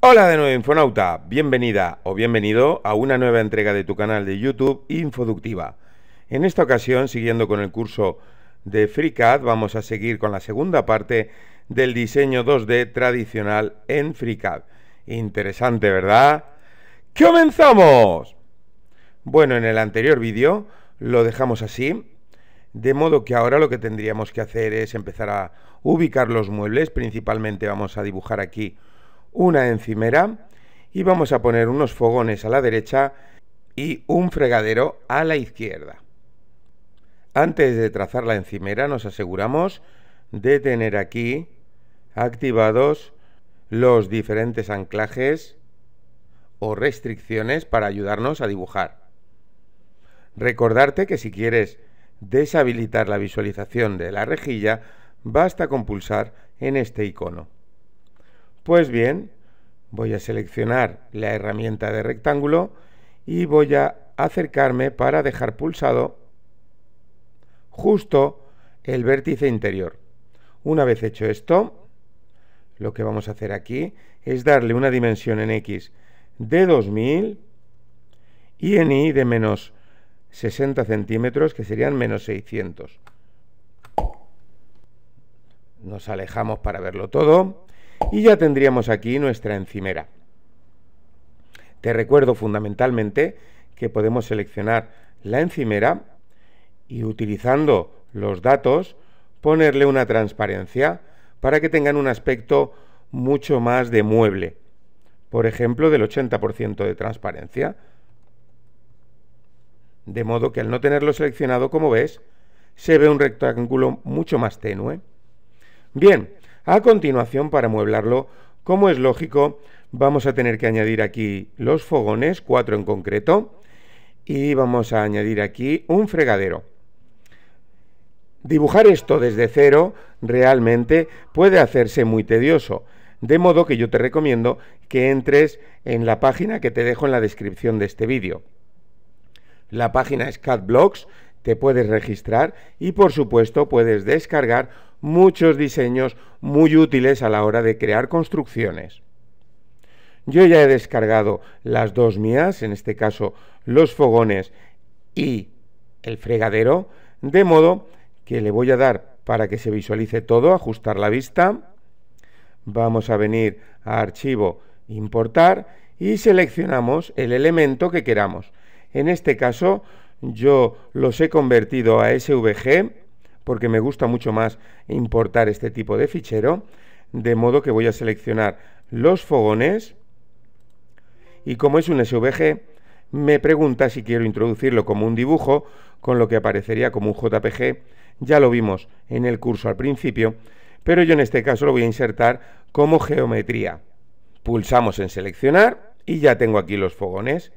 Hola de nuevo Infonauta, bienvenida o bienvenido a una nueva entrega de tu canal de YouTube Infoductiva. En esta ocasión, siguiendo con el curso de FreeCAD, vamos a seguir con la segunda parte del diseño 2D tradicional en FreeCAD. Interesante, ¿verdad? ¡Comenzamos! Bueno, en el anterior vídeo lo dejamos así, de modo que ahora lo que tendríamos que hacer es empezar a ubicar los muebles, principalmente vamos a dibujar aquí una encimera y vamos a poner unos fogones a la derecha y un fregadero a la izquierda. Antes de trazar la encimera nos aseguramos de tener aquí activados los diferentes anclajes o restricciones para ayudarnos a dibujar. Recordarte que si quieres deshabilitar la visualización de la rejilla, basta con pulsar en este icono. Pues bien, voy a seleccionar la herramienta de rectángulo y voy a acercarme para dejar pulsado justo el vértice interior. Una vez hecho esto, lo que vamos a hacer aquí es darle una dimensión en X de 2000 y en Y de menos 60 centímetros, que serían menos 600. Nos alejamos para verlo todo y ya tendríamos aquí nuestra encimera. Te recuerdo fundamentalmente que podemos seleccionar la encimera y utilizando los datos ponerle una transparencia para que tengan un aspecto mucho más de mueble, por ejemplo del 80% de transparencia. De modo que al no tenerlo seleccionado, como ves, se ve un rectángulo mucho más tenue. Bien, a continuación, para mueblarlo, como es lógico, vamos a tener que añadir aquí los fogones, cuatro en concreto, y vamos a añadir aquí un fregadero. Dibujar esto desde cero realmente puede hacerse muy tedioso, de modo que yo te recomiendo que entres en la página que te dejo en la descripción de este vídeo. La página es CatBlocks te puedes registrar y por supuesto puedes descargar muchos diseños muy útiles a la hora de crear construcciones. Yo ya he descargado las dos mías, en este caso los fogones y el fregadero, de modo que le voy a dar para que se visualice todo, ajustar la vista. Vamos a venir a archivo, importar y seleccionamos el elemento que queramos. En este caso yo los he convertido a SVG, porque me gusta mucho más importar este tipo de fichero, de modo que voy a seleccionar los fogones, y como es un SVG, me pregunta si quiero introducirlo como un dibujo, con lo que aparecería como un JPG, ya lo vimos en el curso al principio, pero yo en este caso lo voy a insertar como geometría. Pulsamos en seleccionar y ya tengo aquí los fogones.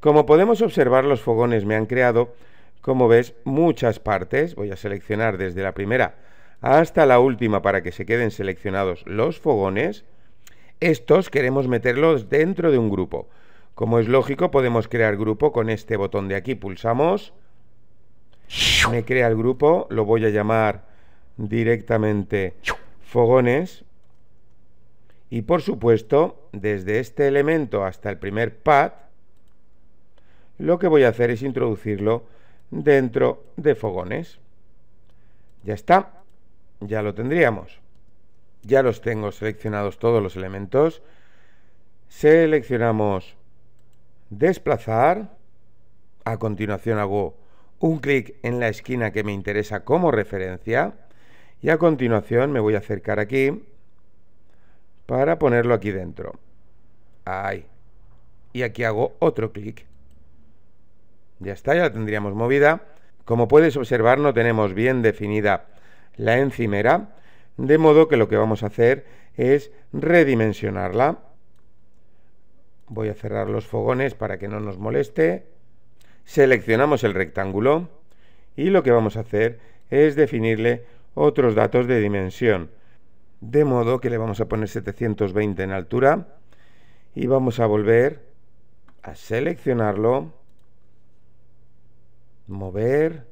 Como podemos observar, los fogones me han creado, como ves, muchas partes. Voy a seleccionar desde la primera hasta la última para que se queden seleccionados los fogones. Estos queremos meterlos dentro de un grupo. Como es lógico, podemos crear grupo con este botón de aquí. Pulsamos. Me crea el grupo. Lo voy a llamar directamente fogones. Y por supuesto, desde este elemento hasta el primer pad, lo que voy a hacer es introducirlo dentro de fogones. Ya está, ya lo tendríamos. Ya los tengo seleccionados todos los elementos. Seleccionamos desplazar. A continuación hago un clic en la esquina que me interesa como referencia. Y a continuación me voy a acercar aquí para ponerlo aquí dentro. Ahí. Y aquí hago otro clic. Ya está, ya la tendríamos movida. Como puedes observar, no tenemos bien definida la encimera, de modo que lo que vamos a hacer es redimensionarla. Voy a cerrar los fogones para que no nos moleste. Seleccionamos el rectángulo y lo que vamos a hacer es definirle otros datos de dimensión. De modo que le vamos a poner 720 en altura y vamos a volver a seleccionarlo mover,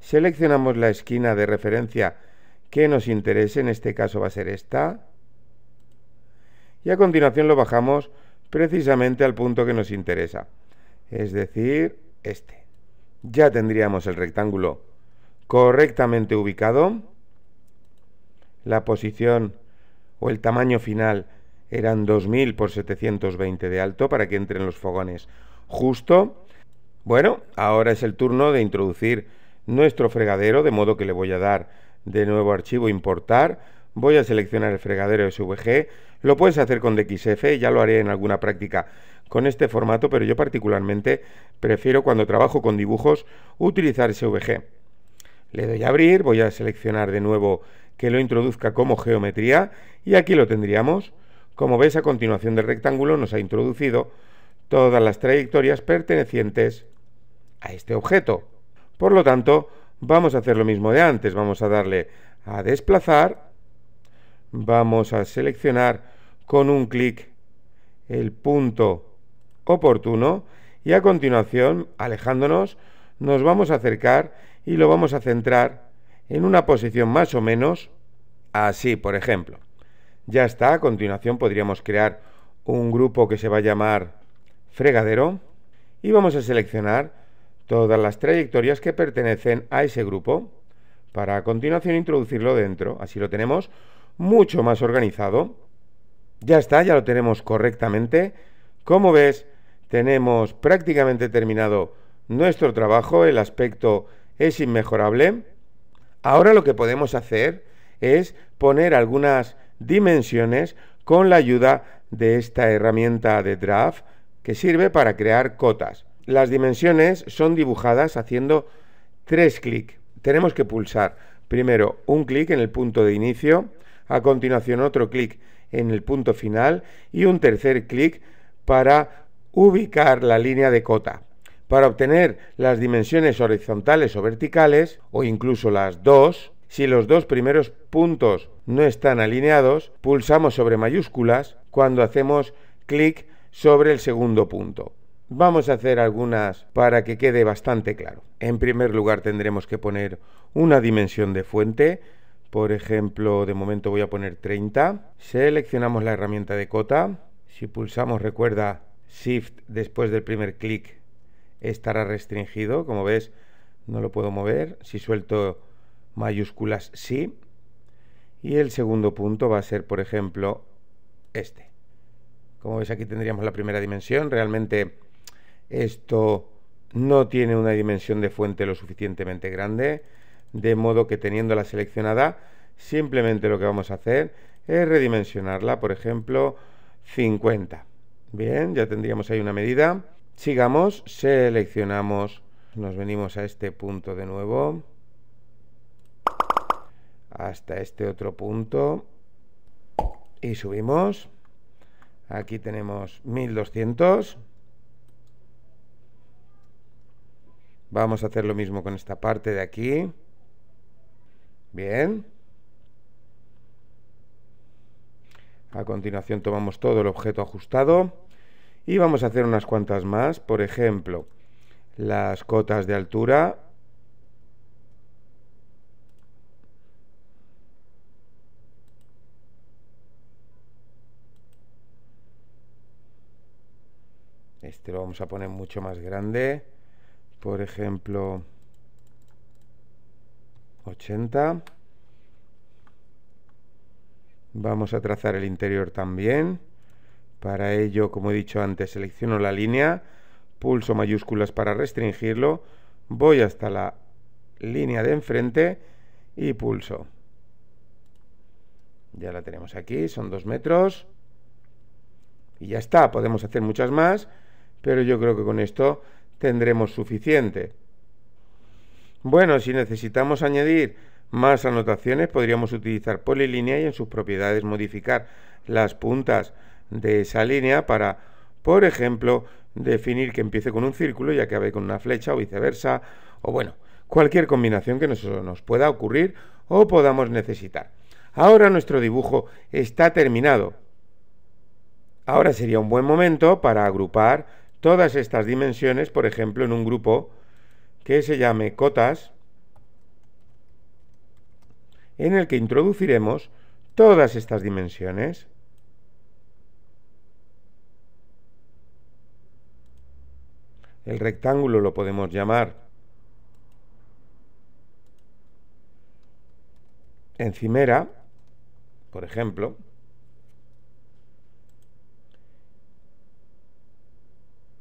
seleccionamos la esquina de referencia que nos interese, en este caso va a ser esta, y a continuación lo bajamos precisamente al punto que nos interesa, es decir, este. Ya tendríamos el rectángulo correctamente ubicado, la posición o el tamaño final eran 2000 por 720 de alto para que entren los fogones justo bueno, ahora es el turno de introducir nuestro fregadero, de modo que le voy a dar de nuevo archivo importar, voy a seleccionar el fregadero SVG, lo puedes hacer con DXF, ya lo haré en alguna práctica con este formato, pero yo particularmente prefiero cuando trabajo con dibujos utilizar SVG. Le doy a abrir, voy a seleccionar de nuevo que lo introduzca como geometría y aquí lo tendríamos. Como ves a continuación del rectángulo nos ha introducido todas las trayectorias pertenecientes a este objeto. Por lo tanto, vamos a hacer lo mismo de antes. Vamos a darle a desplazar. Vamos a seleccionar con un clic el punto oportuno y a continuación, alejándonos, nos vamos a acercar y lo vamos a centrar en una posición más o menos así, por ejemplo. Ya está, a continuación podríamos crear un grupo que se va a llamar fregadero y vamos a seleccionar todas las trayectorias que pertenecen a ese grupo para a continuación introducirlo dentro. Así lo tenemos mucho más organizado. Ya está, ya lo tenemos correctamente. Como ves, tenemos prácticamente terminado nuestro trabajo, el aspecto es inmejorable. Ahora lo que podemos hacer es poner algunas dimensiones con la ayuda de esta herramienta de draft que sirve para crear cotas. Las dimensiones son dibujadas haciendo tres clics. Tenemos que pulsar primero un clic en el punto de inicio, a continuación otro clic en el punto final y un tercer clic para ubicar la línea de cota. Para obtener las dimensiones horizontales o verticales, o incluso las dos, si los dos primeros puntos no están alineados, pulsamos sobre mayúsculas cuando hacemos clic sobre el segundo punto. Vamos a hacer algunas para que quede bastante claro. En primer lugar tendremos que poner una dimensión de fuente. Por ejemplo, de momento voy a poner 30. Seleccionamos la herramienta de cota. Si pulsamos, recuerda, Shift después del primer clic estará restringido. Como ves, no lo puedo mover. Si suelto mayúsculas, sí. Y el segundo punto va a ser, por ejemplo, este. Como veis aquí tendríamos la primera dimensión. Realmente esto no tiene una dimensión de fuente lo suficientemente grande, de modo que teniéndola seleccionada, simplemente lo que vamos a hacer es redimensionarla, por ejemplo, 50. Bien, ya tendríamos ahí una medida. Sigamos, seleccionamos, nos venimos a este punto de nuevo, hasta este otro punto y subimos. Aquí tenemos 1200. Vamos a hacer lo mismo con esta parte de aquí. Bien. A continuación tomamos todo el objeto ajustado y vamos a hacer unas cuantas más. Por ejemplo, las cotas de altura lo vamos a poner mucho más grande. Por ejemplo, 80. Vamos a trazar el interior también. Para ello, como he dicho antes, selecciono la línea, pulso mayúsculas para restringirlo, voy hasta la línea de enfrente y pulso. Ya la tenemos aquí, son dos metros. Y ya está, podemos hacer muchas más pero yo creo que con esto tendremos suficiente. Bueno, si necesitamos añadir más anotaciones, podríamos utilizar polilínea y en sus propiedades modificar las puntas de esa línea para, por ejemplo, definir que empiece con un círculo y acabe con una flecha o viceversa, o bueno, cualquier combinación que nos, nos pueda ocurrir o podamos necesitar. Ahora nuestro dibujo está terminado. Ahora sería un buen momento para agrupar todas estas dimensiones, por ejemplo, en un grupo que se llame cotas, en el que introduciremos todas estas dimensiones. El rectángulo lo podemos llamar encimera, por ejemplo,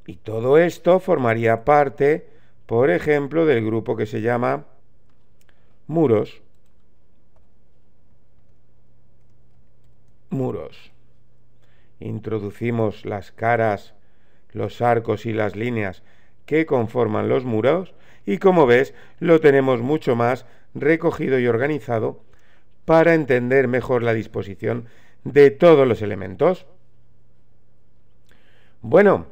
Y todo esto formaría parte, por ejemplo, del grupo que se llama muros. Muros. Introducimos las caras, los arcos y las líneas que conforman los muros y como ves lo tenemos mucho más recogido y organizado para entender mejor la disposición de todos los elementos. Bueno,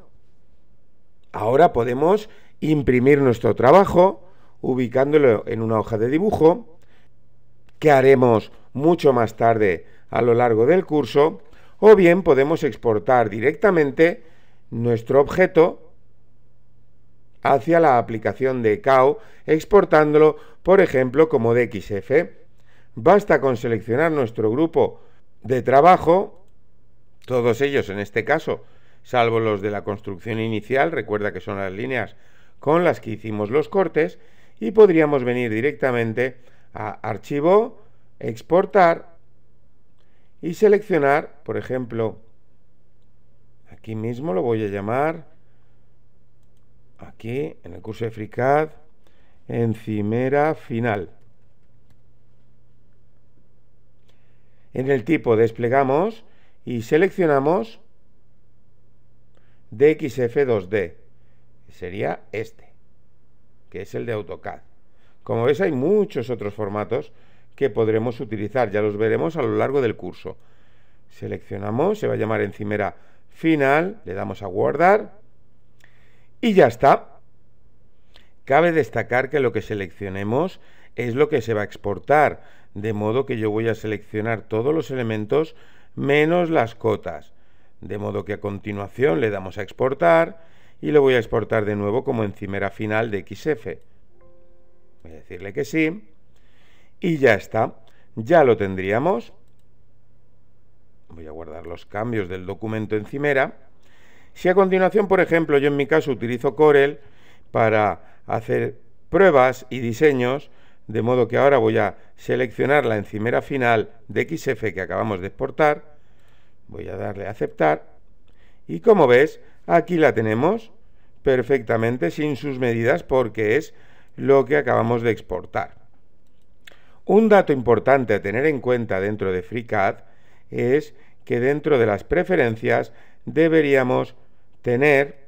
Ahora podemos imprimir nuestro trabajo ubicándolo en una hoja de dibujo, que haremos mucho más tarde a lo largo del curso, o bien podemos exportar directamente nuestro objeto hacia la aplicación de CAO, exportándolo, por ejemplo, como DXF. Basta con seleccionar nuestro grupo de trabajo, todos ellos en este caso salvo los de la construcción inicial, recuerda que son las líneas con las que hicimos los cortes, y podríamos venir directamente a Archivo, Exportar y seleccionar, por ejemplo, aquí mismo lo voy a llamar, aquí en el curso de FreeCAD, encimera final. En el tipo desplegamos y seleccionamos DXF2D. Sería este, que es el de AutoCAD. Como ves hay muchos otros formatos que podremos utilizar, ya los veremos a lo largo del curso. Seleccionamos, se va a llamar encimera final, le damos a guardar y ya está. Cabe destacar que lo que seleccionemos es lo que se va a exportar, de modo que yo voy a seleccionar todos los elementos menos las cotas. De modo que a continuación le damos a exportar y lo voy a exportar de nuevo como encimera final de XF. Voy a decirle que sí. Y ya está. Ya lo tendríamos. Voy a guardar los cambios del documento encimera. Si a continuación, por ejemplo, yo en mi caso utilizo Corel para hacer pruebas y diseños, de modo que ahora voy a seleccionar la encimera final de XF que acabamos de exportar Voy a darle a aceptar. Y como ves, aquí la tenemos perfectamente sin sus medidas porque es lo que acabamos de exportar. Un dato importante a tener en cuenta dentro de FreeCAD es que dentro de las preferencias deberíamos tener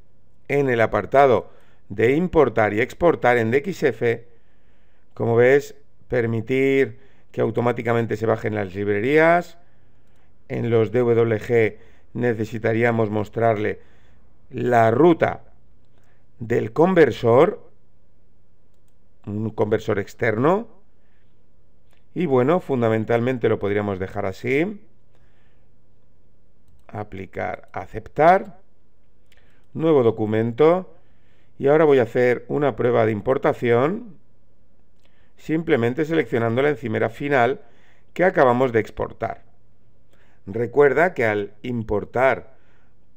en el apartado de importar y exportar en DXF, como ves, permitir que automáticamente se bajen las librerías, en los DWG necesitaríamos mostrarle la ruta del conversor, un conversor externo, y bueno, fundamentalmente lo podríamos dejar así, aplicar, aceptar, nuevo documento, y ahora voy a hacer una prueba de importación, simplemente seleccionando la encimera final que acabamos de exportar. Recuerda que al importar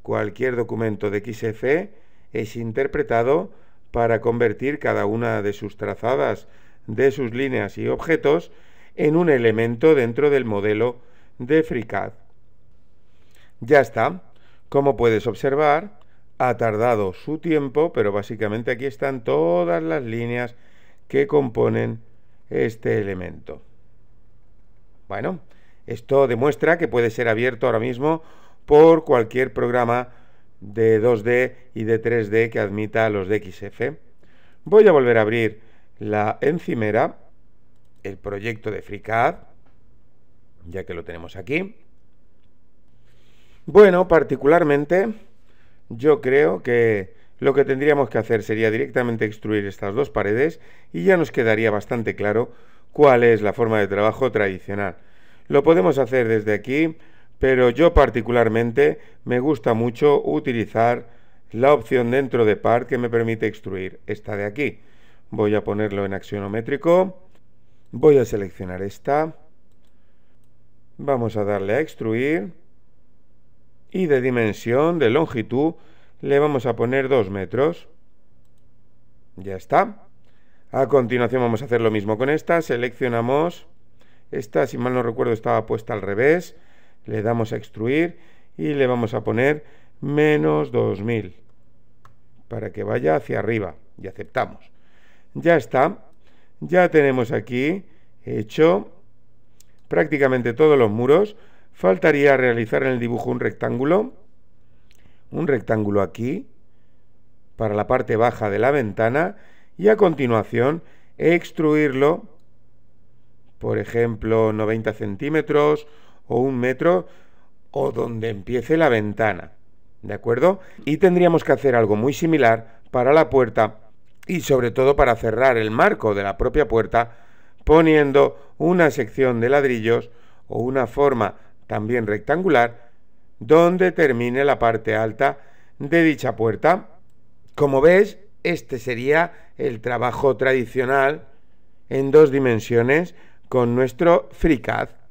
cualquier documento de XF es interpretado para convertir cada una de sus trazadas, de sus líneas y objetos en un elemento dentro del modelo de FreeCAD. Ya está. Como puedes observar, ha tardado su tiempo, pero básicamente aquí están todas las líneas que componen este elemento. Bueno, esto demuestra que puede ser abierto ahora mismo por cualquier programa de 2D y de 3D que admita los DXF. Voy a volver a abrir la encimera, el proyecto de FreeCAD, ya que lo tenemos aquí. Bueno, particularmente yo creo que lo que tendríamos que hacer sería directamente extruir estas dos paredes y ya nos quedaría bastante claro cuál es la forma de trabajo tradicional. Lo podemos hacer desde aquí, pero yo particularmente me gusta mucho utilizar la opción dentro de par que me permite extruir, esta de aquí. Voy a ponerlo en axionométrico, voy a seleccionar esta, vamos a darle a extruir y de dimensión, de longitud, le vamos a poner 2 metros. Ya está. A continuación vamos a hacer lo mismo con esta, seleccionamos esta, si mal no recuerdo, estaba puesta al revés. Le damos a extruir y le vamos a poner menos 2000 para que vaya hacia arriba y aceptamos. Ya está. Ya tenemos aquí hecho prácticamente todos los muros. Faltaría realizar en el dibujo un rectángulo. Un rectángulo aquí para la parte baja de la ventana y a continuación extruirlo por ejemplo 90 centímetros o un metro, o donde empiece la ventana. ¿De acuerdo? Y tendríamos que hacer algo muy similar para la puerta y sobre todo para cerrar el marco de la propia puerta poniendo una sección de ladrillos o una forma también rectangular donde termine la parte alta de dicha puerta. Como ves, este sería el trabajo tradicional en dos dimensiones con nuestro FreeCAD.